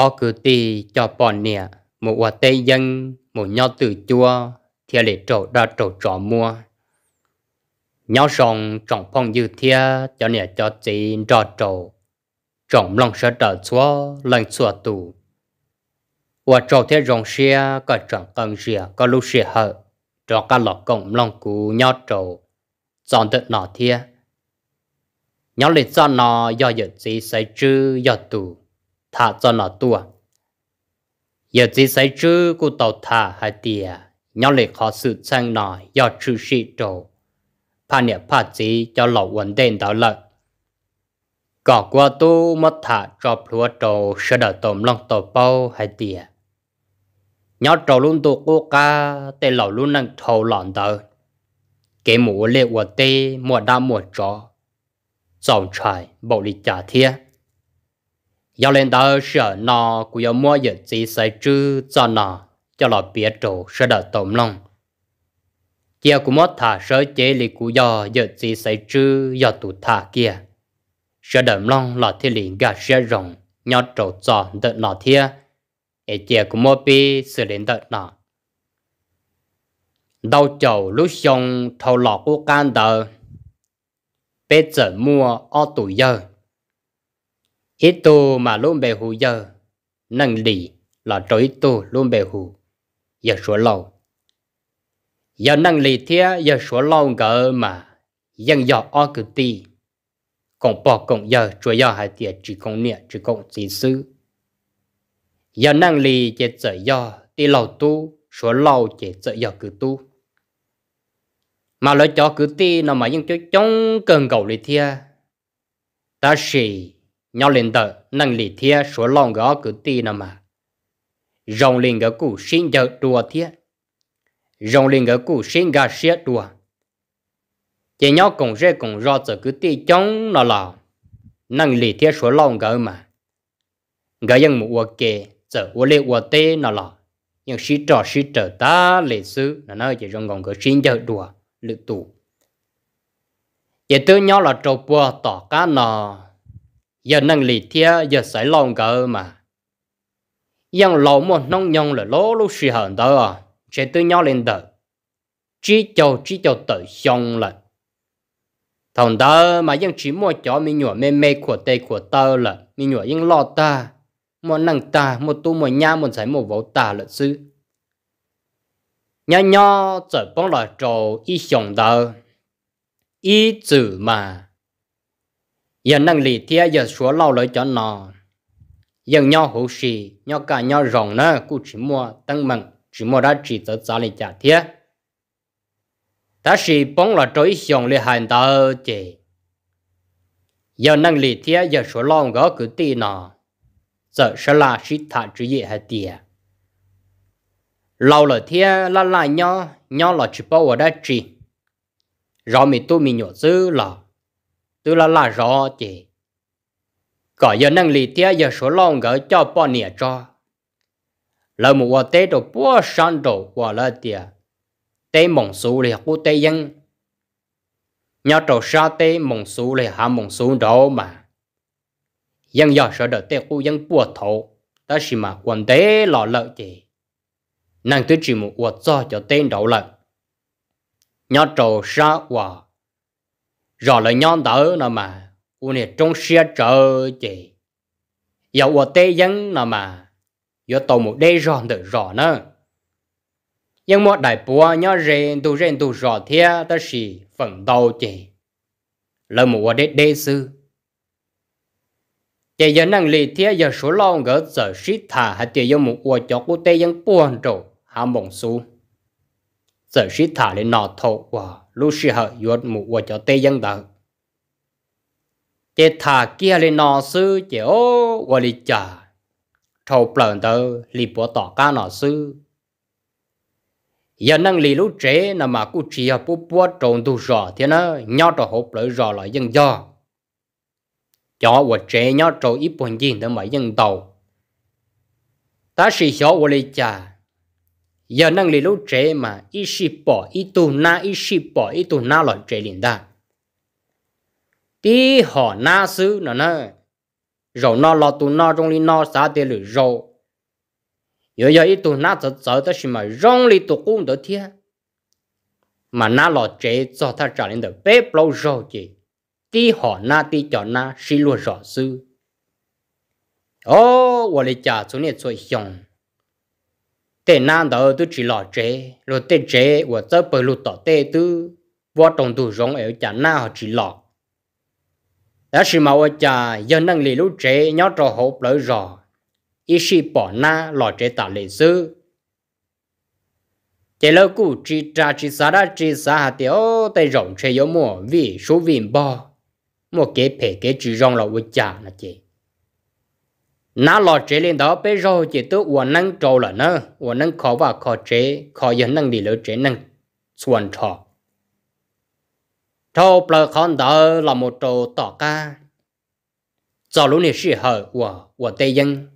khó cử ti cho bọn nè một quả tây dân một nho từ chua thia để trổ ra trổ trò mua nho sòng trọng phong dư thia cho nè cho chị trò trổ trọng lòng sợ trở xua lần xua tù quả trổ thia rồng xia có trọng cần xia có lúc xia hở cho cả lọ cộng lòng cú nho trổ dọn được nọ thia nho lịch cho nó do dự gì xây chứ do tù thả cho nó tua giờ chỉ xây chứ cô tàu thả hai tia nhau lệ khó sự sang nọ do chư sĩ trổ pa nè pa chỉ cho lậu vấn đề đó lợi có qua tu mất thả cho lúa trổ sẽ đỡ tôm lòng tổ bao hai tia nhau trổ luôn tu cố ca để lậu luôn năng thầu lọn tờ cái mũ lệ của tê mùa đa mùa trọ dòng trải bộ lịch trả thiê lên 要领导是那古要么也只是只在那，叫老别走是的懂弄。giờ cũng mất thả sợ chế lì cú do giờ chỉ xây chứ do tụ thả kia sợ đầm long là thiên liền gà sẽ rồng nhót trầu trò đợt nọ thia ế chế cũng mất bi sự đến đợt nọ Đâu chầu lúc xong thâu lọ của can đờ bế trở mua o tụ giờ hết tô mà luôn bề hù giờ năng lì là trối tô luôn bề hù giờ số lâu giờ năng lì thế giờ số lâu gỡ mà dân giờ o cứ ti còn bỏ còn giờ chúa giờ hai tiệt chỉ còn niệm chỉ còn gì sư giờ năng lì chết sợ giờ ti lâu tu số lâu chết sợ giờ cứ tu mà lời cho cứ ti nó mà dân cho chống cần cầu lì thế ta sĩ nhau lên tờ năng lý thia số lòng gó cứ ti nào mà rong lên gỡ cụ xin giờ đùa thia rong lên gỡ cụ xin gà xia đùa chỉ nhau cùng rê cùng ro giờ cứ ti chống nó là, năng lý thia số lòng gỡ mà gỡ dân mù ua kê giờ ua lê ua tê nó lò nhưng sĩ trò sĩ trở ta lệ sư nó nói chỉ rong gồng gỡ xin giờ đùa lự tù chỉ tư nhau là trâu bùa tỏ cá nào giờ năng lì thia giờ sải lòng cỡ mà yang lỗ một nông nhông là lỗ lúc suy hận đó à chế tư nhau lên đó chỉ cho chỉ cho tự xong là thằng đó mà yang chỉ mua cho mi nhủa mê mê của tê của tơ là mi nhủa yang lo ta một năng ta một tu một nhà một sải một vỗ ta là sư nhau nhau trở bóng là trầu y xong đó ý chữ mà giờ năng lì thia giờ số lâu lấy cho nó giờ nhau hữu sĩ nhau cả nhau rộng nữa cũng chỉ mua tăng mừng chỉ mua đã chỉ tới giá lên trả thia ta sĩ bóng là trối xong lì hành tờ chị giờ năng lì thia giờ số lâu gõ cứ tì nó giờ sẽ là sĩ thả chữ gì hay tìa lâu là thia là lại nhau nhau là chỉ bảo giờ đã chỉ rồi mình tu mình nhổ dư là tôi là là rõ chị có giờ năng lý tiếc giờ số lòng gỡ cho bỏ nhà cho là một quả tế đồ búa san đồ quả là tiếc tế mỏng số là cô tế dân nhà trò sa tế mỏng số là hạ mỏng số đó mà dân giờ sợ đợi tế cô dân búa thổ ta chỉ mà quan tế lọ lợi chị nàng tôi chỉ một quả cho cho tên đầu lợi nhà trò sa quả rõ là nhon tớ nó mà u này trong xe chờ chị giờ qua tê dân nó mà giờ tàu một đê rõ được rõ nữa nhưng mà đại bùa nhớ rèn tu rèn tu rõ thia ta chỉ phần đầu chị là một đê đê sư chị giờ năng lì thia giờ số lo gỡ giờ sĩ thả hạt chị giờ một u cho u tê dân buồn rồi hàm mộng su, giờ sĩ thả lên nọ thâu wow lúc xưa họ yuột mù của cho tây dân tờ chế thà kia lên nọ sư chế ô và lì chả thầu bẩn tờ lì bỏ tỏ ca nọ sư giờ năng lì lúc chế là mà cứ chỉ hợp bố bố trộn tu rõ thì nó nhau trò hộp lại rõ lại dân do cho và trẻ nhau trộn ít bọn gì nữa mà dân đầu, ta sĩ hiểu và lì chả giờ năng lý lô trẻ mà ít xí bỏ ít tu na ít xí bỏ ít tu na loại trẻ liền đa tí họ na sư nó nè rồi nó lo tu nó trong lý nó xả tiền lử rồi giờ giờ ít tu na chở chở tới xí mà rong li tu cũng được thiệt mà na lo trẻ cho ta trả lên được bếp lâu rồi chị tí họ na tí cho na xí luôn rõ sư ô, tôi lấy chúng ta này rồi tê nan đó tôi chỉ lo chế lo tê chế và tớ bờ lo tỏ tê tư vô trong tù rong ở chả na họ chỉ lo đã xì mà ở chả giờ năng lì lú chế nhớ trò hộp lỡ rò ý xì bỏ na lo chế tả lệ sư chế lỡ cụ chỉ trả chỉ xá đã chỉ xá hạt tiêu tê rộng chế yếu mùa vì số vìm bò một cái phê cái chỉ rong là ở chả là chế nó lo chế lên đó bây giờ chỉ tôi uốn năng trâu là nó uốn năng khó và khó chế khó dẫn năng đi lỡ chế năng xuân trò trâu bờ con đó là một trâu tỏ ca giờ lúc này sự hở của của tây dân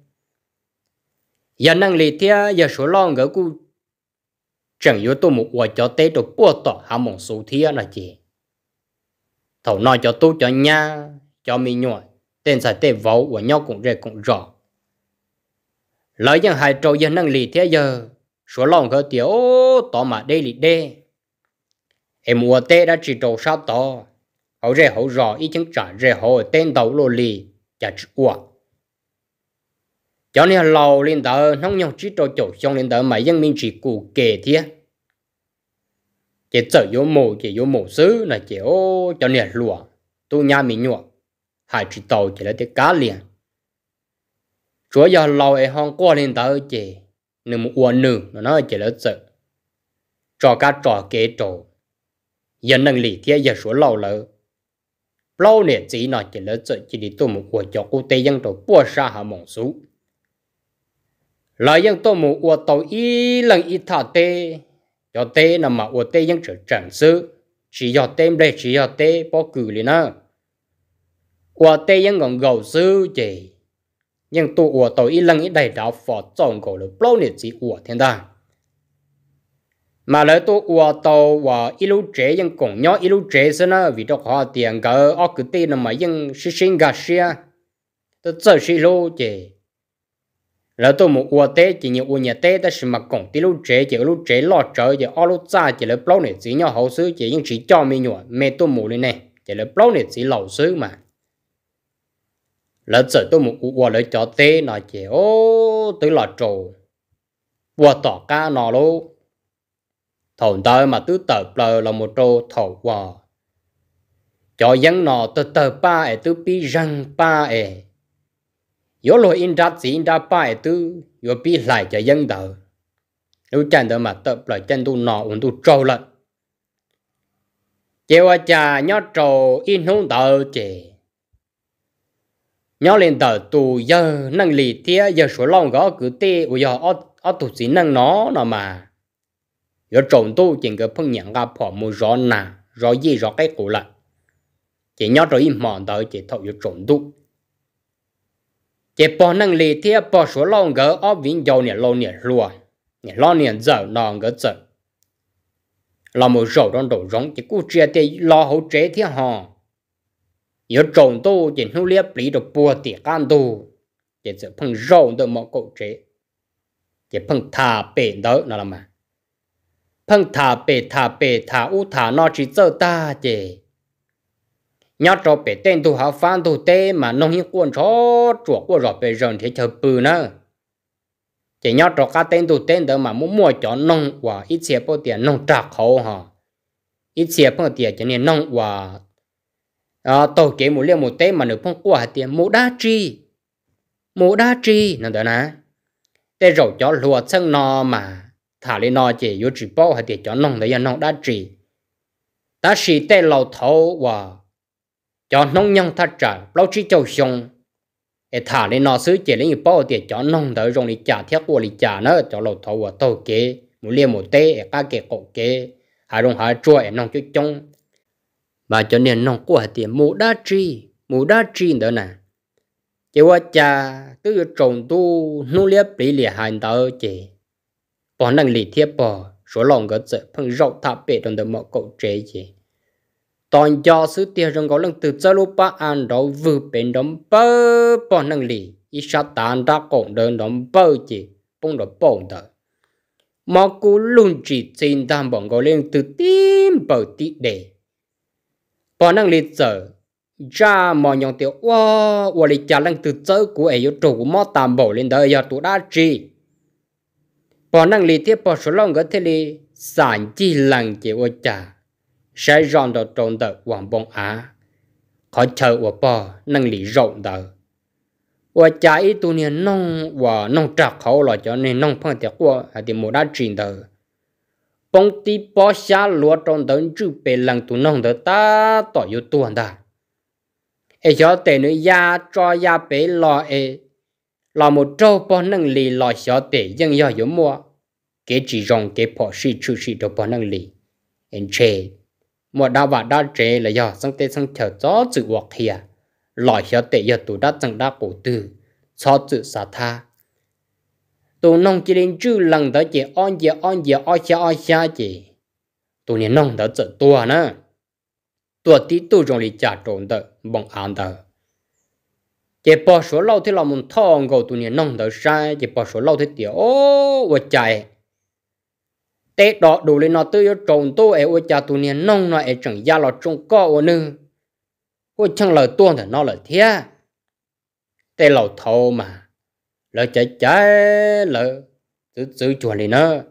giờ năng lý thia giờ số lo ngỡ cu chẳng yếu tôi một quả cho tây được bùa tỏ hạ một số thia là gì thầu nói cho tôi cho nha cho mi nhồi tên sai tế vấu và nhau cũng rẻ cũng rõ lời những hai trâu dân năng lì thế giờ số lòng gỡ tiểu tỏ mà đây lì đê em mùa tê đã chỉ trâu sao to hậu rẻ hậu rõ ý chứng trả rẻ hậu tên đầu lô lì chả chữ uổng cho nên lâu lên tờ nông nhau chỉ trâu chỗ xong lên tờ mà dân mình chỉ cụ kề thế chỉ sợ vô mù chỉ vô mù sứ là chỉ ô cho nên lùa tu nhà mình nhuộm hai chỉ tàu chỉ là cái cá liền chúa giờ lâu ấy hong qua lên tới chỉ, nên một uốn nửa nó nói chỉ là sợ trò cá trò kế trổ giờ năng lì thế giờ số lâu lỡ lâu nè chỉ nó chỉ là sợ chỉ đi tôi một uốn cho cô tây dân trổ bua sa hà mộng xuống lại dân tôi một uốn tàu y lần y thả tê cho tê nằm mà uốn tê dân trở trần sự, chỉ cho tê đây chỉ cho tê bỏ cử lên nữa còn nhưng 我对人讲搞手机，人多我到一人一代到发展过了，不了解我听到。mà của tôi lần của thiên mà của tôi và ít ilu trẻ nhưng cũng nhớ ilu trẻ xưa nó vì đó họ tiền cả ở cứ tin mà nhưng sinh sinh gà xia tôi sợ xí lô chị lỡ tôi một ua té chỉ nhiều ua nhà té ta xí mà cũng lũ trẻ chỉ lũ trẻ lo trợ chỉ ở lúc xa chỉ là bao này chỉ nhớ hậu xứ chỉ nhưng chỉ cho mình nhọ mẹ tôi mù lên này chỉ là bao này chỉ lầu xứ mà lỡ giờ tôi một qua lấy cho tê nó chỉ ô tới là trồ qua tỏ ca nó luôn thầu tơ mà tứ tờ bờ là một trâu thầu qua cho dân nó tờ tờ ba e tứ pi răng ba e yếu lỗi in ra chỉ in ra ba e tứ yếu pi lại cho dân tờ nếu chân tờ mà tờ bờ chân tu nó cũng tu trâu lận chiều cha nhớ trâu in hung tờ chè nhớ lên tờ tù giờ năng lì thế giờ số lòng gõ cứ tê ủa giờ ở ở tù gì năng nó nó mà giờ trộn tu chỉ cái phong nhận gặp họ mua rõ nà rõ gì rõ cái cổ lại chỉ nhớ rồi im mòn tới chỉ thọ giờ trộn tu chỉ bỏ năng lì thế bỏ số lòng gỡ ở vĩnh dầu nè lâu nè luôn nè lâu nè giờ nòn gỡ giờ là một rổ đó đổ giống chỉ cú chia tê lo hậu chế thế hòn chỉ chỉ chỉ sợ phong phong trọ bể là Phong bể bể bể u nó chỉ ta tên đồ hảo phan đồ tê mà nông hiến quân cho chuột của rồi bể rừng thì chờ bự nữa, chỉ nhà trọ cái tên đồ tên đó mà muốn mua cho nông và ít xe bao tiền nông trạc khẩu hả, ít xe bao tiền cho nên nông và à, tổ kế một liều một tế mà nửa phong quả tiền mũ đa tri mũ đa tri nó đó nè tế rổ cho lùa sang nò mà thả lên nò chỉ vô chỉ bao hay tiền cho nông đấy nông đa tri ta chỉ tế lâu thấu và cho nông nhân ta trả lâu chỉ châu sông để thả lên nò xứ chỉ lấy bao tiền cho nông đấy rồi để trả theo của để trả nữa cho lâu thấu và tôi kể một liều một tế cả kế cổ kế hai đồng hai chuỗi nông chú chung mà cho nên nó của thì mù đa chi mù đa chi đó nè chỉ qua cha cứ trồng tu nô liếp bị lìa hành tờ chỉ bỏ năng lì thiết bỏ số lòng gỡ sợ phăng rộng tháp bể trong đời mọi cậu trẻ chỉ toàn cho sứ tiền trong có lần từ cho lúc ba an đó vừa bên đóng bơ bỏ năng lì ít sát tàn ra cộng đơn đóng bơ chỉ bông đó bông đó mà cô luôn chỉ xin tam bọn gọi lên từ tim bờ tí đề họ năng lý giờ ra mò nhọn tiểu quá, wa lý cha lăng từ chớ của ấy trụ mò tạm bổ lên đời giờ tụ đa chi họ năng lý thiết bỏ số lòng gỡ thế lý sản chi lăng chỉ ô cha sẽ ròn đầu trộn tờ hoàng bông á khó chờ ô bò năng lý rộng tờ và trái tu niên nông và nông trạc khẩu là cho nên nông phong tiệc quá, thì một đá trình tờ bông tí bó xa lúa trong đấng chữ bề lần tụ nông đỡ ta tỏ yếu tu hẳn ta. Ê gió tệ nữ ya cho ya bế lò ê, lò một trâu bó nâng lì lò gió tệ dân do yếu mua. Kế chỉ rong kế bỏ sĩ chư sĩ đồ bó nâng lì. Ên chê, một đa và đa chê là do sang tê sang chờ gió chữ hoặc hìa. Lò gió tệ yếu tụ đá chẳng đá cổ tư, cho chữ xá tha tụ nông chỉ đến chữ lần tới chỉ on chỉ on chỉ on xa on xa chỉ tụ nè nông tới chợ tua nè tua tí tụ trong lì chả trộn tới bằng ăn tới chỉ bỏ số lâu thì là muốn thằng cầu tụ nè nông tới sai chỉ bỏ số lâu thì tiểu ô vợ chạy tết đó đủ lên nó tới trộn tôi ấy vợ cha tụ nè nông nó ấy chẳng gia là trông co vợ nữ vợ chẳng lời tuôn thì nó là thia tê lầu thâu mà lỡ chạy chạy lỡ tự tự chuẩn đi nữa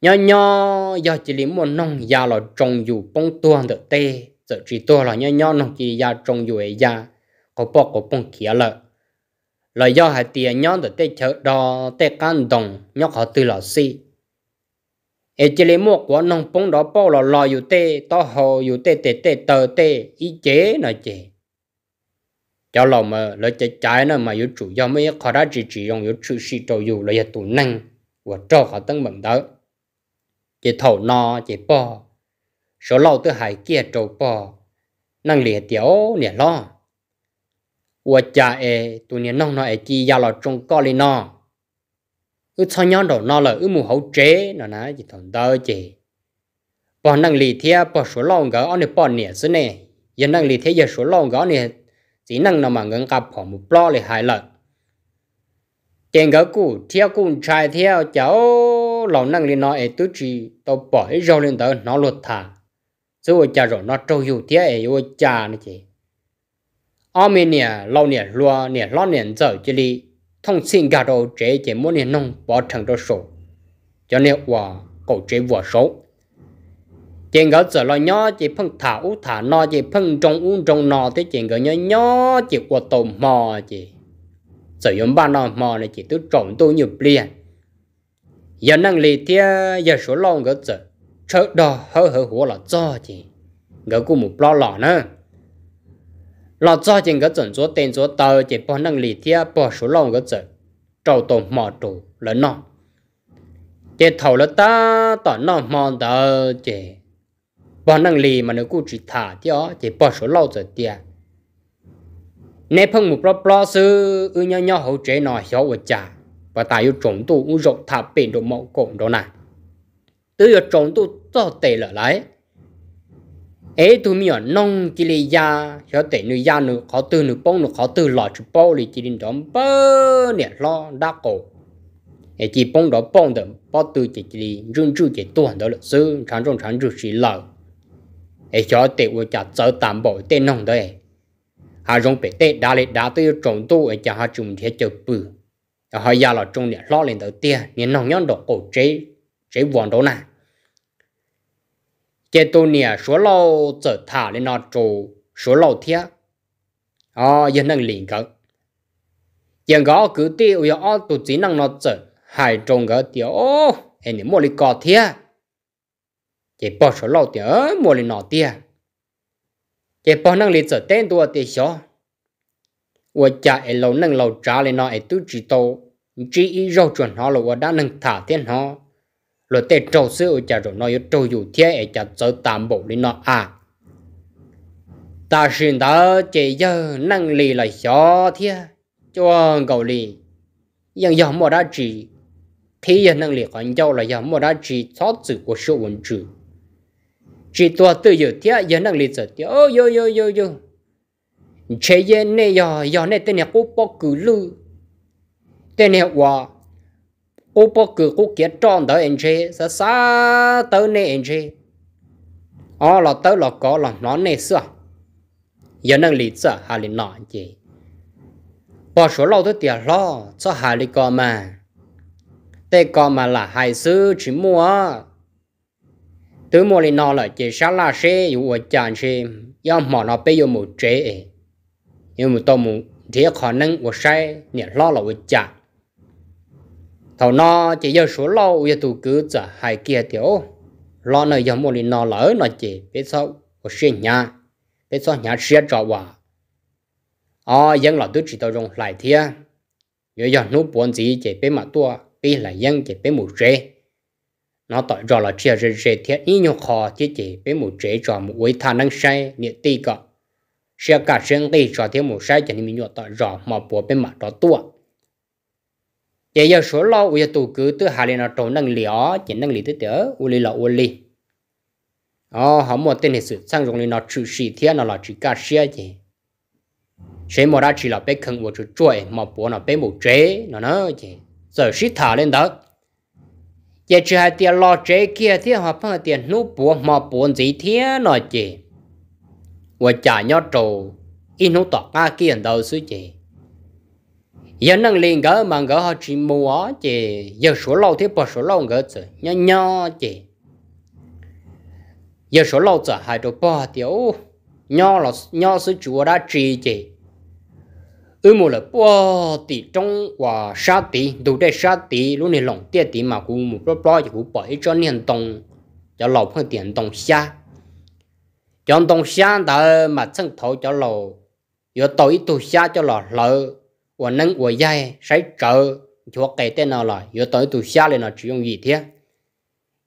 nhỏ nhỏ do chỉ lấy một nông gia là trồng dù bông tua được tê giờ chỉ tua là nhỏ nhỏ nông chỉ gia trồng dù ấy gia có bỏ có bông kia lợ là do hai tiền nhỏ được tê chợ đò tê can đồng nhỏ họ tư là si ấy chỉ lấy một quả nông bông đó bỏ là lò dù tê to hồ dù tê tê tê tờ tê ý chế nói chế cho lòng mà lỡ trái trái nó mà yếu chủ do mấy khó ra chỉ chỉ dùng yếu chủ sĩ trâu dù lấy tủ năng và cho khó tăng bằng đó chỉ thầu no chỉ bò số lâu từ hải kia trâu bò năng lìa tiểu nè lo và cha e tụi nè nong nó e chi ya lo trong co li no ư cho nhau đồ no là ư mù hậu chế nó ná chỉ thằng đó chỉ bò năng lì thia bò số lâu ngỡ anh bò nè xí nè giờ năng lì thia giờ số lâu ngỡ nè chỉ năng nằm mà ngân gặp họ một lo lại hại lợn tiền gỡ cụ theo cùng trai theo cháu lòng năng lên nói ấy tứ chỉ tao bỏ hết rau lên tớ nó lột thả rồi cha rồi nó trâu dù thế ấy ôi cha nó chị Armenia lâu nè lúa nè lo nè giờ chỉ đi thông xin gà đồ chế chế muốn nè nông bỏ thằng đồ số cho nên hòa cậu chế vua số chuyện gỡ trở lo nhỏ chỉ phân thảo thả no chỉ phân trong uống trong nò thế chuyện gỡ nhỏ nhỏ chỉ của tổ mò chỉ sử dụng ba nò mò này chỉ tôi trộn tôi nhiều liền giờ năng lì thia giờ số lon gỡ trở chớ đò hở hở หัว là cho chỉ gỡ cũng một lo lò nữa lò cho chỉ gỡ chuẩn số tên số tờ chỉ bỏ năng lì thia bỏ số lon gỡ trở trâu tổ mò trụ lớn nọ chỉ thầu là ta tỏ nọ mò tờ chỉ bỏ năng lì mà nó cũng chỉ thả thì chỉ bỏ số lâu rồi tiệt nếu phong một bó bó sư ư nhau nhau hậu chế nói hiểu ở chả và ta yêu trộn tu u rộng thả bền đồ mẫu cổng đó nè tư yêu trộn tu cho tệ lỡ lại ấy tu mi nông chỉ lì ya hiểu tệ nữ ya nữ khó tư nữ bông nữ khó tư lọ chụp bao lì chỉ đình đóng bơ nè lo đa cổ ấy chỉ bông đó bông được bao tư chỉ chỉ lì rung rung chỉ tuần đó là sư trắng trong trắng rung chỉ lợ ai cho tệ u chả cháu tạm bỏ tệ nông đấy hà rong bể tệ đa lệ đa tới trồng tu ai cho hà trùng thế chờ bự à hà ya là trồng để lo lên đầu tiên nên nông nhon đọc cổ chế chế vòn đó nè chế tu nè số lâu trở thả lên nó trụ số lâu thiệt à dân năng liên kết, dân gõ cứ tiêu yo tụ chỉ năng nó trở hải trồng cái tiêu anh em mua lịch cọ thiệt chỉ bỏ số lâu tiền mua lên nọ tiền chỉ bỏ năng lý sợ tên tua tiền xó và cha ấy lâu năng lâu trả lên nọ ấy tu chỉ tổ chỉ ý rau chuẩn họ là đã năng thả thiên họ rồi tê trâu sư ở cha rồi nó yêu trâu dù thế ấy cha sợ tạm bộ lên nọ à ta xin đó chỉ giờ năng lý là xó thế cho gầu lý nhưng giờ mà đã chỉ thế giờ năng lý còn giàu là giờ mà đã chỉ thoát sự của số vận chuyển chỉ tua tự dự tiếc giờ năng lý giờ tiếc ô yo yo yo yo chế ye nè yo yo nè tên nè cũng bỏ cử lư tên nè hòa cô bỏ cử cô kia tròn tới anh chế sa sa tới nè anh chế ô ờ, là tới là có là nó nè xưa giờ năng lý giờ hà lý nọ chị bỏ số lâu tới tiếc lo cho hà lý có mà tê có mà là hai sư chỉ mua tứ mô lên nó là chỉ sát la xe dù ở chàng xe do mà nó bây giờ một chế nhưng mà tôi muốn thì khả năng của xe nhẹ lo là ở chàng thầu nó chỉ giờ số lo giờ tụ cứ trả hai kia tiểu lo nơi giờ mô lên nó lỡ nó chỉ biết sao của xe nhà biết sao nhà xe trọ hòa ờ dân là tôi chỉ tôi dùng lại thia giờ giờ nút buồn gì chỉ biết mà tua biết là dân chỉ biết một chế nó tỏ rõ là chia rê rê thiết ý nhu khó chứ chỉ với một chế trò một quý thà năng say nghĩa tì cọ sẽ cả riêng tì trò thiếu một say cho nên mình nhu tỏ rõ mà bùa bên mặt đó tua vậy giờ số lo uy tụ cứ từ hà lên là trốn năng lió chỉ năng lý tới tớ u li là u li ờ họ một tên hệ sự sang dùng lên nó trừ sĩ thiết nó là chỉ cả xe gì sẽ một ra chỉ là bé khẩn của chú chuỗi mà bùa nó bé một chế nó nói gì giờ sĩ thả lên đó giờ chỉ hai tiền lo chế kia thì họ phải tiền nút bùa mà buồn gì thế nói chị và trả nhau trù in nút tọt nga kia đâu xứ chị giờ năng liền gỡ mà gỡ họ chỉ mua chị giờ số lâu thế bỏ số lâu gỡ chứ nhỏ nhỏ chị giờ số lâu giờ hai đồ bỏ tiểu nhỏ là nhỏ xứ chùa đã trì chị tôi mua là bỏ tỷ trong và sát tỷ đủ để sát tỷ lúc này lòng tiếc tỷ mà cũng một bó bó thì cũng bỏ hết cho nên Đông, cho lầu hơn tiền Đông xa cho Đông xa đó mà chân thấu cho lầu giờ tối tôi xa cho lò lợ và nâng và dây sấy trợ cho cái tên nào là giờ tối tôi xa lên là chỉ dùng gì thế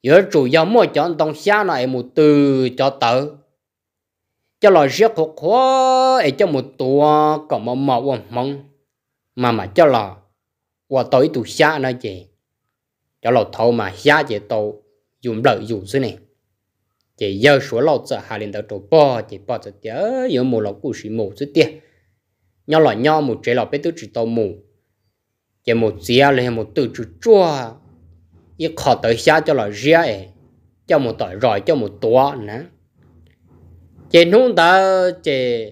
giờ chủ yếu mua cho Đông xa này một từ cho tới cho lò rượu khô khô để cho một tua có một mò uổng mong mà mà cho lò qua tối tụ xa nó chị cho lò thâu mà xa chị tàu dùng lợi dùng thế này chị giờ số lò chợ hà lên đầu trổ bò chị bò chợ chớ giờ mù lò cụ sĩ mù chút tiền nhau lò nhau một chế lò bé tứ chỉ tàu mù chị một chia lên một từ chữ chua ít khó tới xa cho lò rượu ấy cho một tỏi rồi cho một tua nữa chế nông ta chế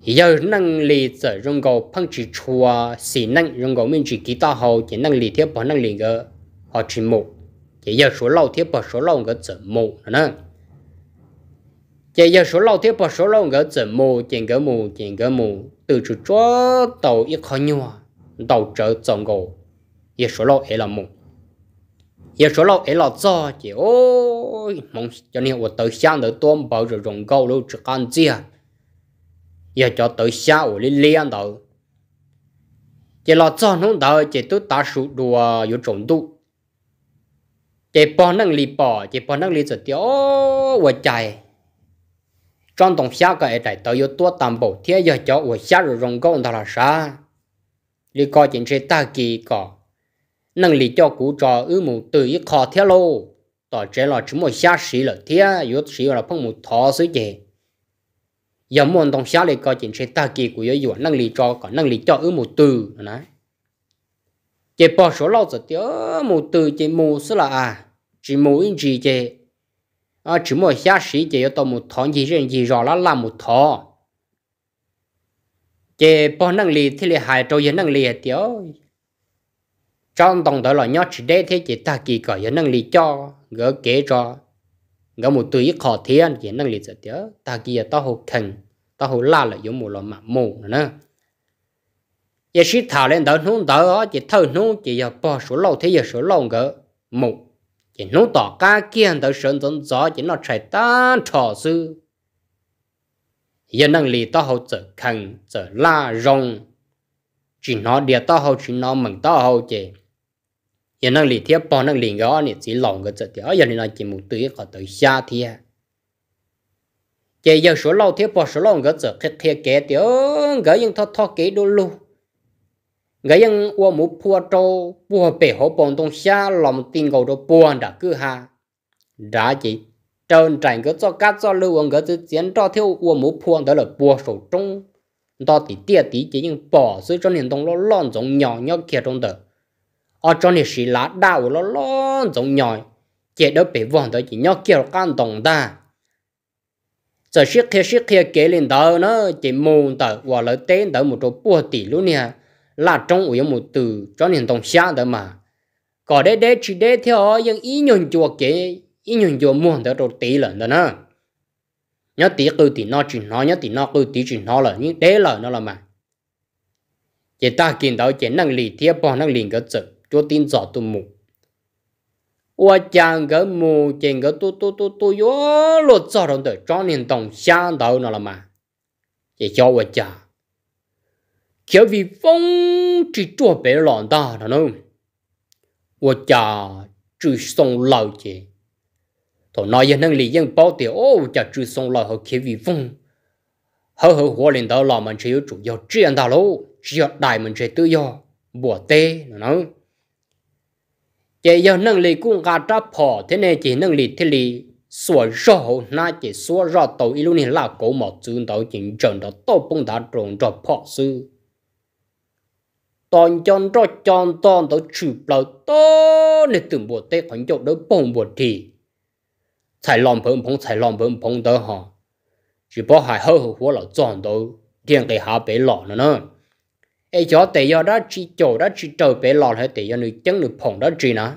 giờ năng lý giờ rong gò phăng chỉ chua xì năng rong gò mình chỉ kỹ ta hậu chế năng lý thiết bỏ năng lý gờ họ chỉ một chế giờ số lâu thiết bỏ số lâu gờ giờ một nữa chế giờ số lâu thiết bỏ số lâu gờ giờ một chế gờ một chế gờ một từ chỗ chỗ tàu ít khó nhau tàu chở trồng gò giờ số lâu ấy là một giờ số lâu ấy là do chị ôi mong cho nên tôi tới sáng tới tuôn bao rồi rồng câu luôn chỉ cần gì à giờ cho tới sáng của lên liền đó chị là do nó đó chị tôi ta số đùa có trộn đủ chị bỏ năng lý bỏ chị bỏ năng lý rồi thì ô tôi chạy trong đồng sáng cái ấy chạy có tua tam bộ thế giờ cho tôi xem rồi rồng câu đó là sao lý coi chính chơi ta kỳ có năng lý cho cú trò ư mù từ ít khó thiết lô tỏ trẻ là chúng một xa xí là thiết yếu xí là phong một thọ sứ chè giờ muốn đồng xa lại coi chuyện sẽ ta kỳ của yếu năng lý cho còn năng lý cho ư mù từ nè chè bỏ số lâu rồi tiếc mù từ chè mù sứ à, à, là à chỉ mù in gì chè à chỉ một xa xí chè yếu tao một thọ gì riêng gì rõ là làm một thọ chè bỏ năng lý thì lại hại trâu yên năng lý tiếc trong đồng đó là nhớ chỉ để thế chỉ ta kỳ cởi năng lý cho gỡ kế cho gỡ một tuổi khó thiên chỉ năng lý giờ tiếc ta kỳ ta hồ khẩn ta hồ la là giống một lò mà mù nữa giờ sĩ thảo lên đó nung đó chỉ thâu nung chỉ giờ bỏ số lâu thế giờ số lâu gỡ mù chỉ nung tỏ ca kia tới sơn dân gió chỉ nó chạy tan trò sư giờ năng lý ta hồ trở khẩn trở la rong chỉ nó địa ta hồ chỉ nó mừng ta hồ chỉ giờ năng lì thiếp bỏ năng lì gõ nè chỉ lòng cái chợ thì ở giờ này chỉ một tí có tới xa thì giờ giờ số lâu thiếp bỏ số lâu cái chợ cái thiếp kế thì cái những thọ thọ kế đồ lu cái những ô mũ phua trâu phua bể hổ bồn đông xa lòng tin cầu đồ buồn đã cứ ha đã chỉ trơn trành cái cho cát cho lưu ông cái chữ chiến cho theo ô mũ phua đó là bùa sổ trung đó thì tiệt tí chỉ những bỏ sự cho nên đông nó lon giống nhỏ nhỏ kia trong đời ở trong này xì lá đào lo lo giống nhòi chế đó bị vong tới chỉ nhóc kêu can đồng ta giờ xiết kia xiết kia kể lên đó nó chỉ mồm tới và lấy tên tới một chỗ bùa tỷ luôn nè là trong ủy một từ cho nên đồng xã tới mà có đấy đấy chỉ đấy theo những ý nhận chùa kể ý nhận chùa muốn tới rồi tỷ lần đó nè. nhớ tỷ cứ tỷ nó chỉ nó nhớ tỷ nó cứ tỷ chỉ nó là những đấy là nó là mà chỉ ta kiến tới chỉ năng lì thiếp bỏ năng liền cái chữ cho tin giọt tụ mù wa chàng gỡ mù chàng gỡ tu tu tu tu yo lo cho đồng tử cho nên đồng sang đầu nó là mà chỉ cho wa chàng kiểu vì phong chỉ cho bé lòn ta đó nó wa chàng chỉ song lâu chỉ thôi nói với năng lý dân bảo tiểu ô chàng chỉ song lâu họ kiểu vì phong họ họ hoa lên đó là mình chỉ chủ yếu chỉ ăn ta lô chỉ đại mình chỉ tự do bỏ tê nó chỉ giờ năng lực cũng gạt ra phò thế này chỉ năng lực thế này sủa rõ na chỉ sủa rõ tàu ilu này là cổ mỏ chữ tàu chính trần đó tàu bung đá trồng rõ phò sư toàn chọn rõ chọn toàn tàu chụp lại to nên từng bộ tết bột thì chạy chạy bông phong khoảnh phong đó chỉ bảo cái bông bộ nữa ai cho tệ do đó chỉ chỗ đó chỉ trời bé lọt hay tệ do người chân được phồng đó chỉ nó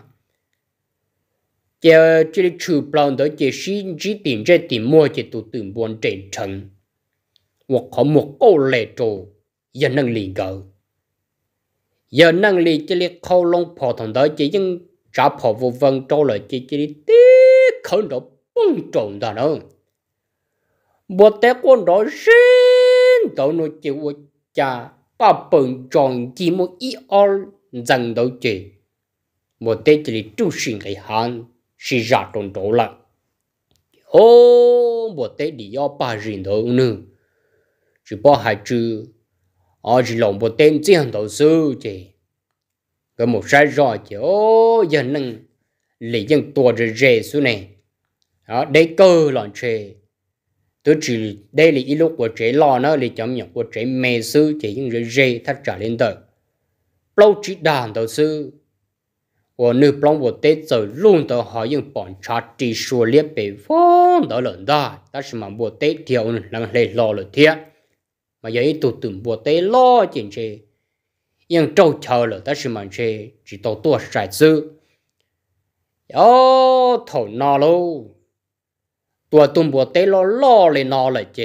giờ chỉ trừ plon đó chỉ xin chỉ tiền chỉ tiền mua chỉ tụ tự buồn trên trần hoặc có một ô lệ trồ giờ năng liền gỡ giờ năng liền chỉ liệt khâu lông phò thằng đó chỉ những trả phò vô vân trâu lại chỉ chỉ tí khẩu độ bung trộn đó nữa bộ té con đó xin tao nói chịu cha và bận chọn chỉ một ít or dần đầu chỉ một tết chỉ trung sinh cái hàng chỉ ra trong chỗ lặng ô một tết đi ở ba rừng đầu nữa chỉ bỏ hai chữ ở chỉ lòng một tên riêng đầu sư chỉ cái một sai rõ chỉ ô giờ nâng lý dân tua rồi rề xuống này đó để cơ loạn chơi tôi chỉ đây là ý lúc của trẻ lo nó là chấm nhập của trẻ mê sư chỉ những người dê thắt trả lên tờ lâu chỉ đàn tờ sư của nữ plong của tết giờ luôn tờ hỏi những bọn chát chỉ xua liếp bề phong đó lợn đa ta sẽ mà bộ tết thiếu là lệ lo là thiệt mà giấy tụ tưởng bộ tết lo chuyện chê nhưng trâu chờ là ta sẽ mà chê chỉ tổ tua sải sư ô thổ nọ lâu ตัวตุ่มบัวเตลอล่อเลยนอเลยเจ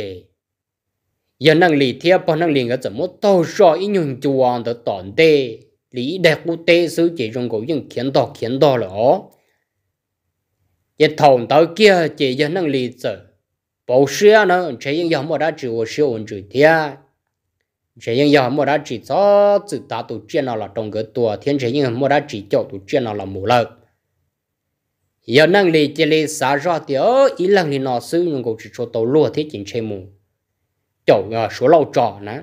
ยันนั่งหลีเทียบพอนั่งหลีก็จะมุดโตชออีนุ่งจวนตัวตอนเตหลีเด็กกูเตซื้อเจจงกูยังเขียนต่อเขียนต่อหรอยัดถงตัวเกี้ยเจยันนั่งหลีเจอปูเสียนะเชยังยอมมาได้จีวเสียอุ่นจีเทีย chế nhưng giờ mua đã chỉ cho tự ta tổ chuyên nào là trong cái tua thiên chế nhưng mua đã chỉ cho tổ chuyên nào là mù lợi giờ năng lực chỉ là sao ra thì ở ý năng lì nó sử dụng cổ chỉ cho tàu lúa thế chính chế mù chỗ ở số lâu trò nè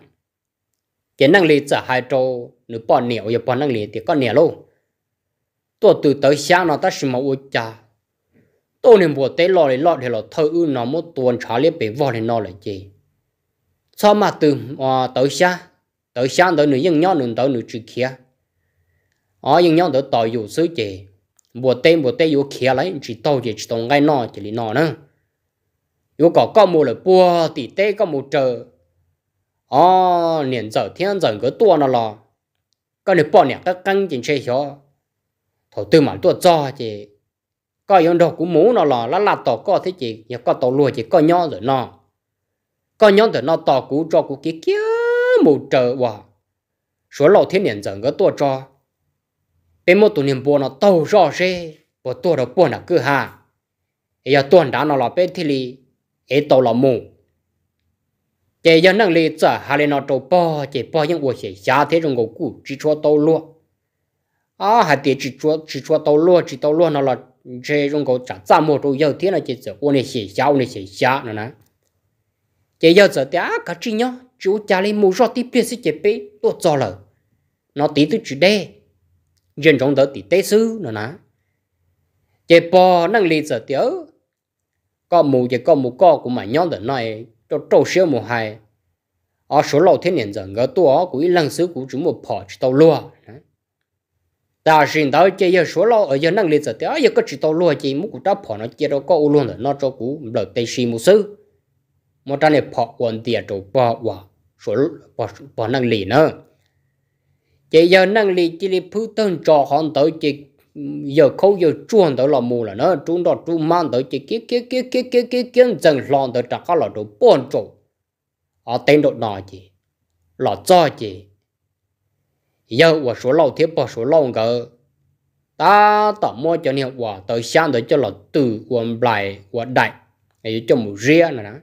cái năng lực giờ hai chỗ nửa bỏ nẻo giờ bỏ năng lực thì có nẻo luôn tôi từ tới sáng nó ta xin mà uống trà tôi nên buổi tới lo để lo để lo thơ ư nó một tuần trả lấy bể vò để nó lại gì sao mà từ à, tới sáng tới sáng tới nửa dân nhau nửa tới nửa trừ kia ở ờ, dân nhau tới tỏi dù sứ gì bộ tê bộ tê yếu kia lấy chỉ tàu chỉ tông ngay nọ chỉ lì nọ nữa yếu có có một là bùa thì tê có một chờ à niệm giờ thiên giờ cái tua nó lo cái này bỏ nhạc cái căng chỉ chơi hiểu thầu tư mà tua cho chỉ có yon đồ cũng muốn nó lo lá là tàu có thế chỉ nhà có tàu lùa chỉ có nhau rồi nọ có nhau rồi nó tàu cũ cho cũ kia kia một chờ wow số lâu thiên niệm giờ cái tua cho bé một tụ niệm buồn nó tàu rõ rê bộ tua được buồn là cứ ha, ấy giờ tuần đã nó là bé thì li ấy tàu là mù chế giờ năng li chả hà lên nó tàu bò chế bò những buổi chế giá thế trong ngô cụ chỉ cho tàu luôn à hay tiệt chỉ cho chỉ cho tàu luôn chỉ tàu luôn nó là chế trong ngô chả chả một đầu giờ thế là chỉ, giờ ôn này chế giá ôn này chế nữa nè chế giờ giờ à cái chi nhá chú cha lên mua rót tiếp biết sẽ chế bé tôi cho lời nó tí tôi chỉ đe dân chúng đó thì tế sư nó ná, chế bò năng lý giờ tiểu có mù chế có mù có của mà nhon đợt này cho trâu siêu mù hay ở số lâu thế niên giờ ngỡ tua của ý lăng sứ của chúng một bỏ chỉ tàu lúa ta xin tao chế giờ số lâu ở giờ năng lý giờ tiểu, giờ có chỉ tàu lúa chỉ muốn của ta bỏ nó chế đâu có luôn rồi nó cho cú lời tây si mù sư một trang này bỏ quần tiền rồi bỏ quả số bỏ bỏ năng lý nữa chỉ giờ năng lực chỉ là phụ thân cho hắn tới chỉ giờ khâu giờ chuồn tới là mù là nó chúng đó chúng mang tới chỉ kia kia kia kia kia kia kia dần loạn tới chắc là đủ bốn chỗ ở tên độ nào chỉ là do chỉ giờ và số lâu thiếu bao số lâu ngờ ta tạo mua cho nên và tới sáng tới cho là từ quần bài của đại ấy cho một riêng nữa đó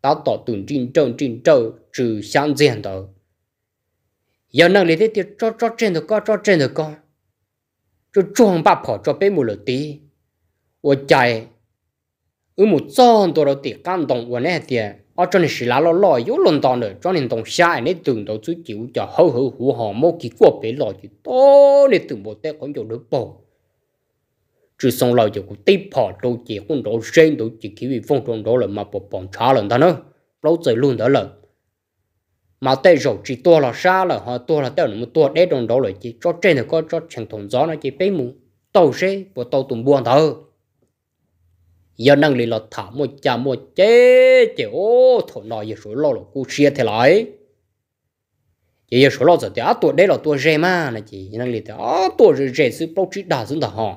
ta tạo từng trình trâu trình trâu trừ sáng diện tới giờ năng lý thì cho cho trên được con cho trên được con cho chuồng bắp họ cho bé một lượt tí ô chạy ở một trong tổ đầu tiệc căn đồng của này là lá lo lo yếu rồi trong này đồng xa này từng chịu cho hậu hậu hủ họ mô kỳ quốc bé lo thì to này từng bộ còn nhiều đứa bầu chứ xong lo cho cũng tiếp họ đâu chỉ cũng đâu sen đâu chỉ kiểu phong trong đó là mà bộ bọn trả lần ta nữa lâu rồi đó lần mà tê rổ chỉ tua là xa là họ tua là tao một tua để đồng đó là chỉ cho trên là có cho chẳng thùng gió nó chỉ bấy mùng tàu xe của tàu tùng buôn thở giờ năng lì là thả một chà một chế chế ô thổ nọ giờ số lo là cu xe thế lại giờ số lo giờ thì á tua đây là tua rê mà này chỉ năng lì thì á tua rê rê sư bao chỉ đa dân thở họ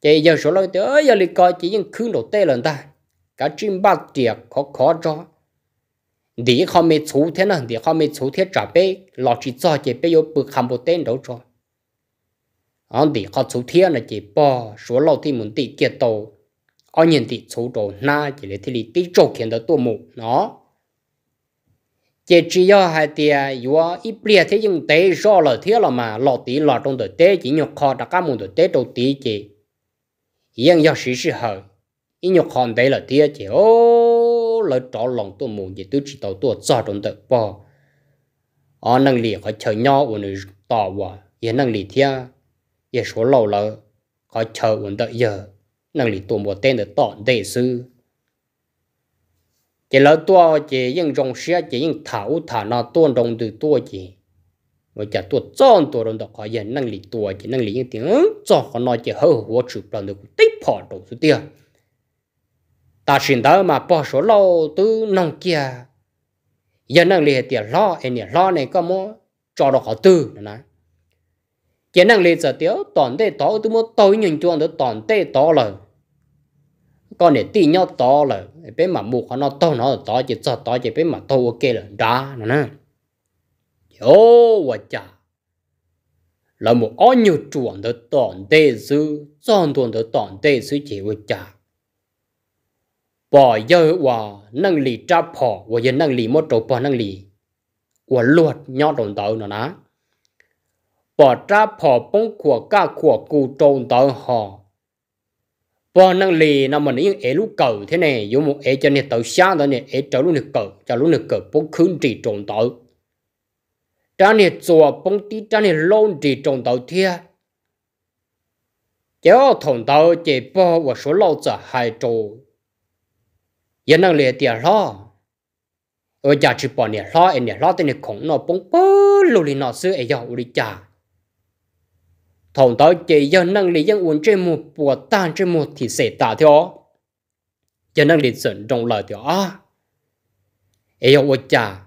chị giờ số lo thì giờ lì coi chỉ những khương đầu tê lần ta cả chim bát tiệc khó khó cho đi khó mê chú thế nào đi khó mê chú thế trả bé lọ chỉ cho chỉ bé yêu bự khám bộ tên đâu cho anh đi khó chú thế là chỉ bỏ số lọ thì muốn đi tiệt đâu anh nhận đi chú đồ na chỉ là thì đi tí chỗ kiến được tổ nó chỉ chỉ cho hai tia yo ít bia thế nhưng tế rõ là thế là mà lọ đi lọ trong đời tế chỉ nhục khó đã cả một đời tế đầu tí chỉ hiện giờ sự sự hở ít nhục khó đấy là thế chỉ ô lời trọ lòng tôi mù gì tôi chỉ tàu tôi cho trong tờ bò ở năng lì họ chờ nhau ở người ta và ye năng lì thia ye số lâu lợ họ chờ ở đợi giờ năng lì tôi mua tên được tỏ đệ sư chỉ lỡ tôi chỉ những dòng xe chỉ những thảo thả nó tôi đồng từ tôi chỉ mà chả tôi chọn tôi đồng đọc họ ye năng lì tôi chỉ năng lì những tiếng chọn họ nói chỉ hơi hùa chụp đồng được tích phỏ đồng số tiền ta xin đó mà bỏ số lâu từ nông kia giờ năng liệt tiền lo em nè lo này có mua cho được họ tư nữa chỉ năng liệt giờ tiếu toàn thế tỏ tôi mua tôi nhìn chuông tôi toàn thế tỏ là, còn để tì nhau tỏ là, bên mà mua nó to nó tỏ chỉ cho tỏ chỉ bên mà to ok là đó nữa nè ô vợ cha là một ông nhiều chuông tôi toàn tê sư chọn tuần tôi toàn thế sư chỉ vợ cha bỏ giờ hòa năng lì cha bỏ và giờ năng lì mất trộn bỏ năng lì và luật nhỏ trộn tàu nó ná bỏ cha bỏ bông của cả của cụ trồn tàu họ bỏ năng lì nó mình yên ế lúc cầu thế này dù một ế cho nên tàu sáng đó này ế trở lúc này cầu cho lúc này cầu bông khương trì trộn tàu cha này chùa bông tí cha này lôn trì trộn tàu thiệt chéo thùng tàu chỉ bỏ và số lâu giờ hai trộn yên năng lệ tiền lo ở nhà chỉ bỏ nè lo anh nè lo tên này khổng nó bông bơ lù lì nó xưa em giàu lì cha thằng đó chỉ yên năng lệ yên uốn trên một bùa tan chơi một thì sẽ ta theo yên năng lệ sẵn trong lời theo à em giàu cha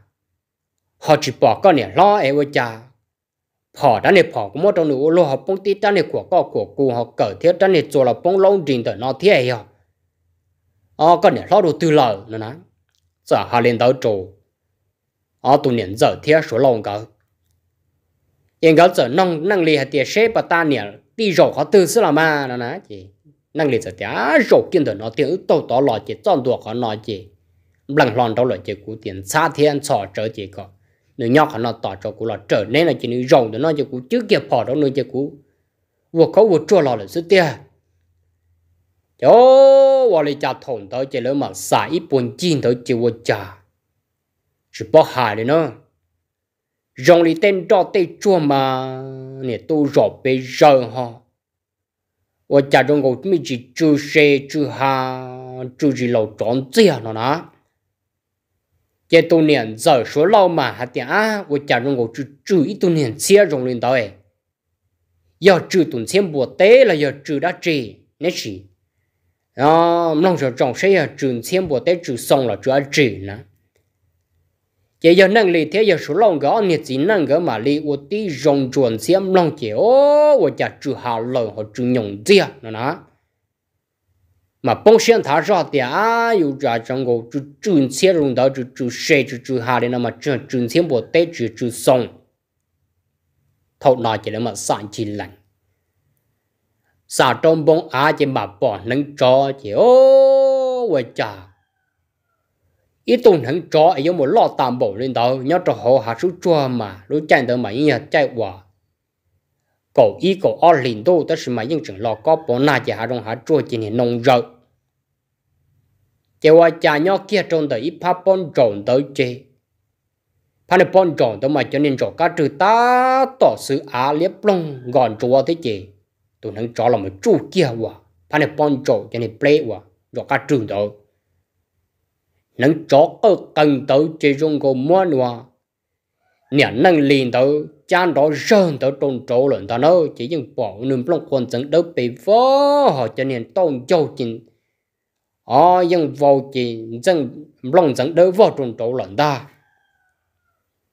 họ chỉ bỏ con nè lo em cha họ đã này họ cũng mất trong nửa lô họ bông tít đã này của có của cụ họ cởi thiết đã này chùa là bông lông trình tới nó thế em 哦，个年老都丢了了呢，这还领导做，哦，都年早天说老个，应该这能能力还得谁不打年，地肉还都是了嘛了呢，这能力这点肉见到那点都到了这赚多和那这，能让到了这古点差天差这这个，你要看那大这古了，这那那这你肉的那这古就给跑到那这古，我可我做了了是的。yo wo li cha thon tới chỉ lỡ mà xả ít buồn chín tới chỉ wo cha chỉ bỏ hại nữa rong li tên cho tê chua mà nè tu rõ bê rơ ha wo cha trong ngồi mi chỉ xe chư ha chư gì lâu tròn chia nó nè chế tu niệm giờ số lâu mà hạt tiền á à, wo cha trong ngồi chư chư ít tu niệm chia rong lên tới giờ chư tuần xem bùa tế là giờ chư đã nè chỉ đó lòng trồng sẽ là trường bộ tế trừ xong là chúa trừ nè giờ giờ năng lý thế giờ số lòng gõ nhiệt chỉ năng gõ mà lý ô tí rồng chuẩn xem lòng chỉ ô ô chả trừ hà lời họ trừ nhộng gì nó nè mà bông sen thả ra thì à yêu trả trong ngô trừ trường đó trừ trừ xe hà đấy mà trường trường bộ tế trừ trừ xong thầu nói chỉ mà sản chỉ lành sa trong bông á chỉ bà bỏ nâng cho chỉ ô vậy chà ít tuần nâng cho ấy một lọ tạm bộ lên đầu nhớ cho họ hạ số chua mà lúc chạy tới mà nhà chạy qua cậu ý cậu ở liền đâu tất sự mà những trường lọ có bỏ na chỉ hạ trong hạ chua chỉ nên nông rợ chỉ qua cha nhau kia trong tới ít phát bông trộn tới chê phát này bông trộn tới mà cho nên chỗ cá trừ ta tỏ sự á liếp lông gòn chua thế chê tụi nó cho là mà chú kia quá phải là bọn cho, cho nên play quá rồi cả trường đó nó cho cơ cần tới chỉ dùng có mua nữa nhà năng liền tới chán đó rơn tới trôn trổ lợn ta nó chỉ dùng bỏ nương plong quần chẳng đỡ bị vỡ họ cho nên tôn châu chính ở dùng vô chỉ dân plong chẳng đỡ vỡ trôn trổ lợn ta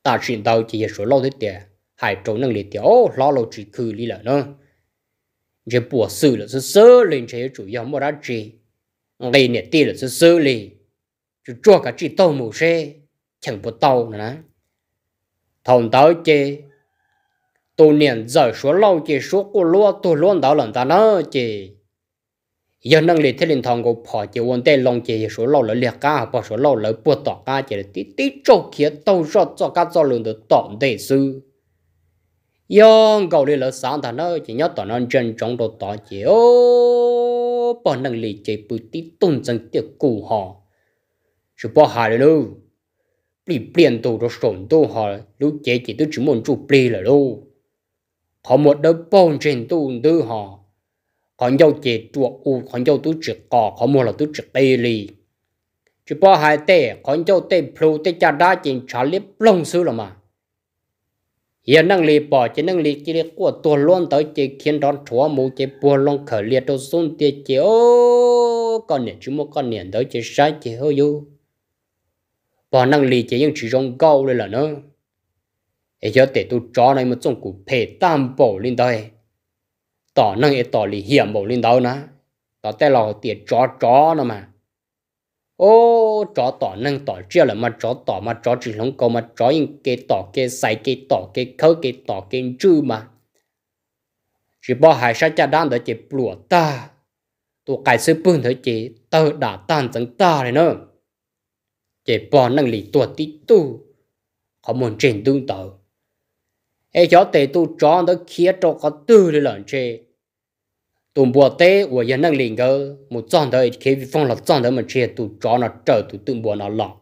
ta xin tao chỉ số lâu thế tiệt hai trốn năng liền tiệt ô lo lâu chỉ khử đi là nữa chế bùa sư là sư xử lên chế chủ yếu mà ra chỉ lấy nè tì là sư sơ lì chú chua cả trì tàu mù xe chẳng bùa tàu nữa thòng tàu chế tu niệm giờ số lâu chế số cô lúa tu luôn đó lần ta nữa chế giờ năng lực thế linh thòng của phò chế vốn tê long chế số lâu là liệt cá phò số lâu là bùa tọt cá chế tí tí chỗ kia tàu rót cho cá cho lượng được tọt đệ sư yong gầu đi lỡ sáng thằng nó chỉ nhớ tỏ non chân trong đồ tỏ chỉ ô bỏ năng lì chế bự tí tôn dân tiệc cụ họ chú bỏ hà lỡ lỡ bị biển đồ đồ sổn đồ họ lũ chế chỉ tôi chỉ muốn chụp bì lỡ lỡ họ một đứa bông trên tu tư họ còn dâu chế chuột u còn dâu tôi chỉ cò họ mua là tu chỉ tê lì chú bỏ hai tê còn dâu tê plu tê cha đa chỉ trả liếp lông sư là mà hiện năng lực bỏ chế năng lý chỉ của tua luôn tới chế khiến đón chúa mù chế bùa luôn khởi liệt đồ xung tiệt chế ô con niệm chúng một con niệm tới chế sai chế hơi oh, yêu bỏ năng lực chế những chỉ rong gâu lên là nó, ấy e cho tệ tu cho này một trong cụ phê tam bổ lên đây e. tỏ năng ấy e tỏ lý hiểm bổ lên đâu nè tỏ tay lò tiệt cho cho nó mà ô chó tỏ nâng tỏ chia là mà chó tỏ mà chó chỉ không có mà chó in cái tỏ cái sai cái tỏ cái khâu cái tỏ cái chữ mà chỉ bảo hai sao cha đan đó chỉ lụa ta tụ cái sự bưng thôi chỉ tơ đã tan chẳng ta này nữa chỉ bảo nâng lì tuột tí tu họ muốn trên tương tự ai cho tệ tu chó đó kia cho có tư để lần chơi tụ bùa tế của dân năng liền cơ một chọn đời khi phong là chọn đời mà chia tụ chó nó trở tụ tự bùa nó lọ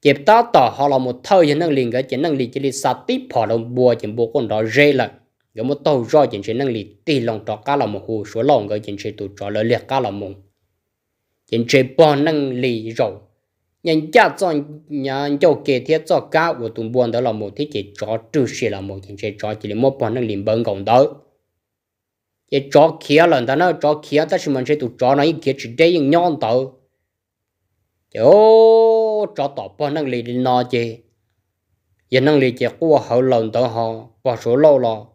chế ta tỏ họ là một thơ dân năng liền cơ chỉ năng liền chỉ là sát tiếp họ đồng bùa chỉ bùa con đó rê lại cái một tàu rồi chỉ chỉ năng liền tì lòng trọ cá là một hồ số lòng cơ chỉ chỉ tụ chó lỡ liệt cá là mùng. chỉ chỉ bò năng liền rồi nhân gia cho nhân cho kê thiết cho cá của tụ bùa đó là một thiết chế chó trừ xì là một chỉ chỉ chó chỉ một bò năng liền bận gồng đó cái chó kia lần ta nó chó kia ta chỉ mình sẽ tụ chó này kia chỉ để những nhon tàu chứ ô chó tàu bao năng lì nó chứ giờ năng lì chỉ qua hậu lần tàu số lâu lo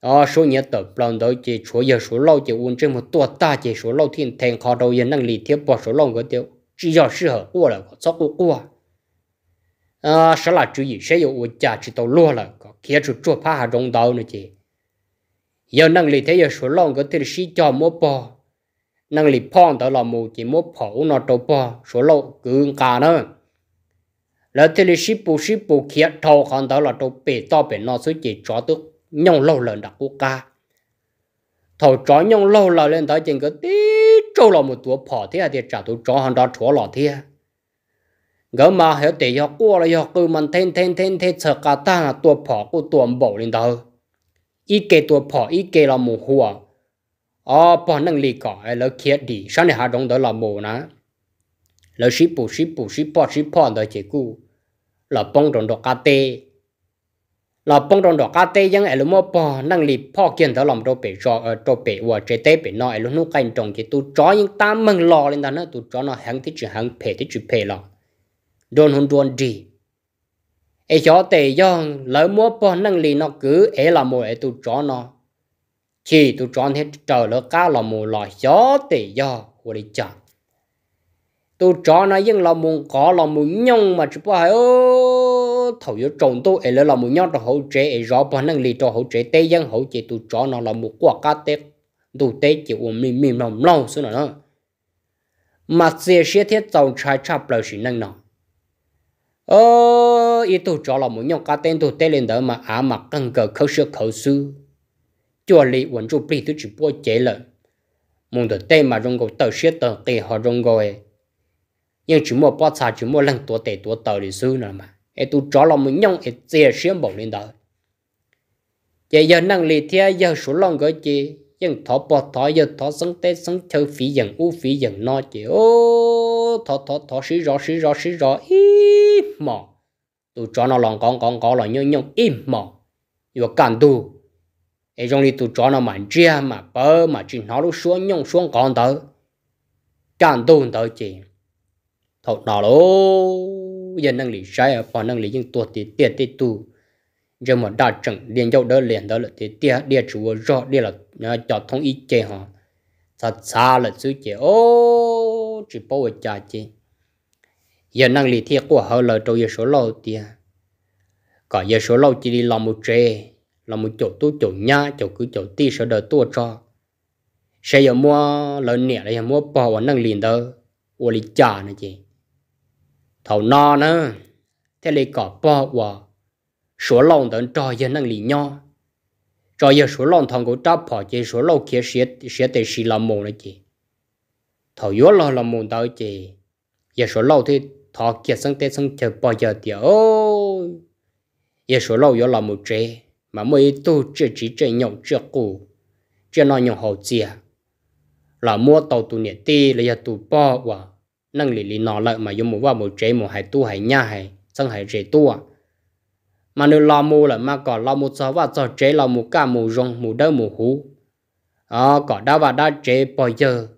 à ờ, số nhớ tàu lần tàu chỉ số giờ số lâu chỉ uống trên một tua ta số lâu thiên thành khó đầu giờ năng lì tiếp qua số lâu cái chỉ giờ sự hợp qua là có sắp qua à sẽ là chú ý sẽ 有我家知道落了，kia chú chú 怕还中到呢 chứ giờ năng lực thế giờ số lòng cái thứ sĩ cho mua bò năng lực phong đó là một chỉ mua phổ nó trâu bò số lộ cứ cả nữa là thứ lý sĩ bù sĩ bù kia thâu còn đó là trâu bể to bể nó số chỉ cho tôi nhông lâu lần đặc quốc ca thầu cho nhông lâu là lên tới trên cái tí trâu là một tuổi phò thế à, thì trả tôi cho hàng đó chó lọ thế à. gỡ mà hiểu tiền học qua là học cứ mình thêm thêm thêm thêm sợ cả ta là tuổi phò của tuổi bổ lên đâu ít kê tua phò ít kê là mù hùa ờ phò năng lì cỏ ai lỡ đi sáng này hà đông đó là mù nè lỡ ship bù ship bù ship bò ship bò đó chỉ là bông rồng đỏ cá tê là bông rồng đỏ cá tê nhưng ai lỡ mua phò năng lì phò kiện đó làm đồ bể rò ở đồ bể và chế tê bể nọ ai lỡ nuôi trồng chỉ tu chó nhưng ta mừng lò lên đó tu chó nó hàng thì chỉ hàng phe thì chỉ phe lò đồn hôn đồn đi ai cho tệ do lỡ mua po năng lì nó cứ ai là mồi ai tu cho nó chỉ tu cho hết trở lỡ cá là mồi là cho tệ do của đi chặt tụ chó nó nhưng là muốn có là muốn nhông mà chỉ bao ô thầu yếu trồng tôi ai lỡ là muốn nhông cho hỗ trợ ai rõ po năng lì cho hỗ trợ tê dân hỗ trợ tu cho nó là một quả cá tê tu tê chỉ uống mì mì lòng lâu xuống nữa mà xe xe thiết tàu trái chắp lời xin năng nào ô cho ý tổ cho là một nhóm cá tên tổ tên lên đó mà à mà cần cờ khẩu sơ khẩu sư cho lý vẫn chụp bị tôi chỉ bôi chế lợn muốn được tên mà rong gầu tờ xét tờ kỳ họ rong gầu nhưng chỉ mua bao xa chỉ mua lần tổ tệ tổ tờ đi sư nữa mà ấy tôi cho là muốn nhau ấy chia xem bảo lên đó giờ giờ năng lý thế giờ số lòng gỡ chi nhưng thọ bỏ thọ giờ thọ sống tết sống chơi phí dần u phí dần no chị ô thọ thọ thọ xí rõ xí rõ xí rõ ít mỏ tu cho nó lòng con con có là nhớ nhung im mỏ vừa cản tu ấy trong đi tu cho nó mạnh chia mà bơ mà chỉ nó lúc xuống nhông xuống con tới cản tu tới chị thọ nó lô dân năng lý sai ở à, phần năng lý nhưng tuột thì tiệt thì tu giờ mà đã chẳng liền dấu đỡ liền đó là thì tiệt địa chủ rõ địa là à, cho thông ý chế họ thật xa là sứ chế ô chỉ bảo vệ cha chế giờ năng lý thiệt của họ là trâu giờ số lâu tiền có giờ số lâu chỉ đi làm một trê, làm một chỗ tu chỗ nhà chỗ cứ chỗ ti sợ đời tua cho sẽ giờ mua lợn nẻ là giờ mua bò và năng liền đó và lý trả nữa chị thầu no nữa thế lấy có bò và số lâu tận trò giờ năng lý nho trò giờ số lâu thằng của tráp bỏ chị số lâu kia sẽ sẽ tới xì làm mồm nữa chị thầu yếu lo làm mồm tao chị giờ số lâu thì thọ kia sang tê sang chờ bao giờ thì ôi, giờ số lâu giờ làm một chế mà mới tu chỉ chỉ chỉ nhậu chưa cũ chưa nói nhậu hậu chia là mua tàu tu nhiệt ti là giờ tu bỏ và năng lý lý nó lợi mà dùng một vào một chế một hai tu hai nhà hai sang hai chế tu à mà nếu làm mua là mà còn làm một số và cho chế lo một cả một rong một đỡ một hú à có đa và đa chế bao giờ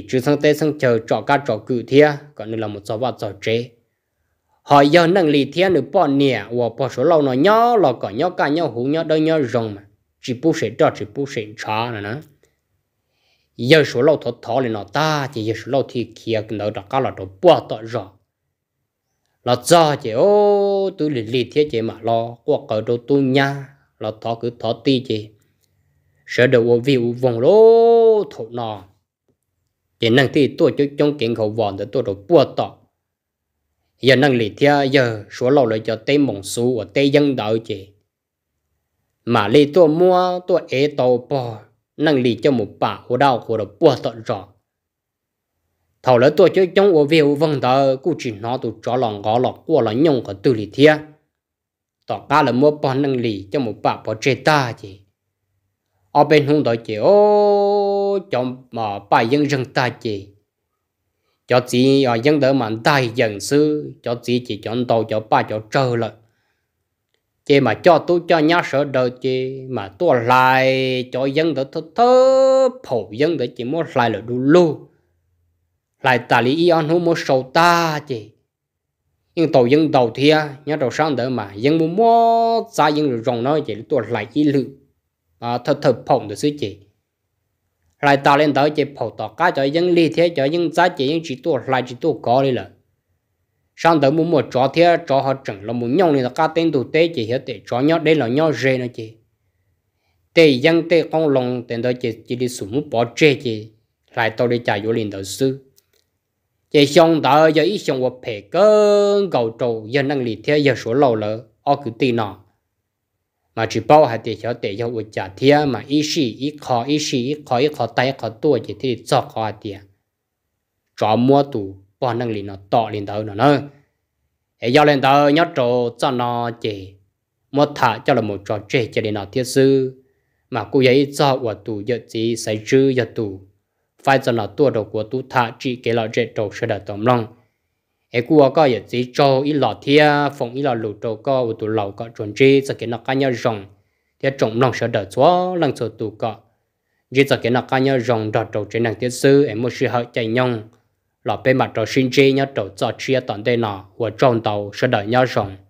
thì chú sang tê sang chờ trọ cá trọ cự thia còn nữa là một số vật trò chế họ giờ năng lý thiên nữa bỏ nè và bỏ số lâu nó nhỏ là có nhỏ cả nhỏ hú nhỏ đâu nhỏ rồng mà chỉ bù sẽ trọ chỉ bù sẽ trọ nữa nữa giờ số lâu thọ thọ lên nó ta thì giờ số lâu thì kia nó đã cá là đồ bỏ tọt rồi là do chị ô tôi lý lý thiên chị mà lo qua cỡ đồ tu nha là thọ cứ thọ ti chị sợ đầu vô vi vòng lô thọ nọ chỉ năng thi tôi chú trong kiện khẩu vòn để tôi được bua tọ giờ năng lý thia giờ số lâu lại cho tây mộng su và tây dân đạo chị mà lý tôi mua tôi ế tàu bò năng lý cho một bà hồ đào của được bua tọ rõ thầu lỡ tôi chú trong ở việc vâng tờ cụ chỉ nó tụ cho lòng gõ lọt của là nhung của tư lý thia tỏ cá là mua bò năng lý cho một bà bò chết ta chị ở bên hông đó chị ô chồng mà bài dân dân ta chị cho chị ở dân đỡ mà tay dân sư cho chị chỉ chọn tàu cho ba cho trơ lại chị mà cho tôi cho nhá sợ đời chị mà tôi lại cho dân đỡ thơ thơ phổ dân đỡ chỉ muốn lại là đủ lu lại tài lý anh hú muốn sầu ta chị nhưng tàu dân đầu thì nhá đầu sáng đỡ mà dân muốn mua xa dân rồi rồng nói chị tôi lại ý lượng à, thật thực phồng được sự chỉ lại tạo lên tới chỉ phổ tỏ cá cho những lý thế cho những giá trị những chỉ tu lại chỉ tu có đi là sang tới một một chó thế chó họ chừng là một nhau này cá tên tu tế chỉ hiểu tế chó nhau đây là nhau rê nó chỉ tế dân tế con lòng tên tới chỉ chỉ đi sủng muốn bỏ chê chỉ lại tao đi chạy vô liền đầu sư chỉ xong đó giờ ý xong một phe cơ gầu trầu dân năng lý thế giờ số lâu lỡ ở cứ tin nào mà chỉ bảo hai để cho để cho uất giả thế mà ít sĩ ít khó ít sĩ ít khó ít khó tay khó tua chỉ thì cho khó tiền cho mua tủ bao năng lý nó to lên đầu nó nữa để giao lên đầu nhớ trò cho nó chỉ một thả cho là một trò chơi cho nên nó thiết sư mà cô ấy cho của tủ giờ chỉ xây chứ giờ tủ phải cho nó tua đầu của tủ thả chỉ cái loại chơi trò sẽ đã tóm lòng ai cua có giờ chỉ cho ít lọ thia phong ít lọ lụ trâu có u tụ lầu có chuẩn chi sẽ cái nó cá nhau rồng thì trồng lòng sợ đỡ chúa lần sợ tụ có chỉ sẽ cái nó cá nhau rồng đọt trâu trên nàng tiết sư em muốn sửa hợi chạy nhông lọ bên mặt trâu sinh chi nhau trâu cho chia toàn đây nọ của trồng tàu sợ đỡ nhau rồng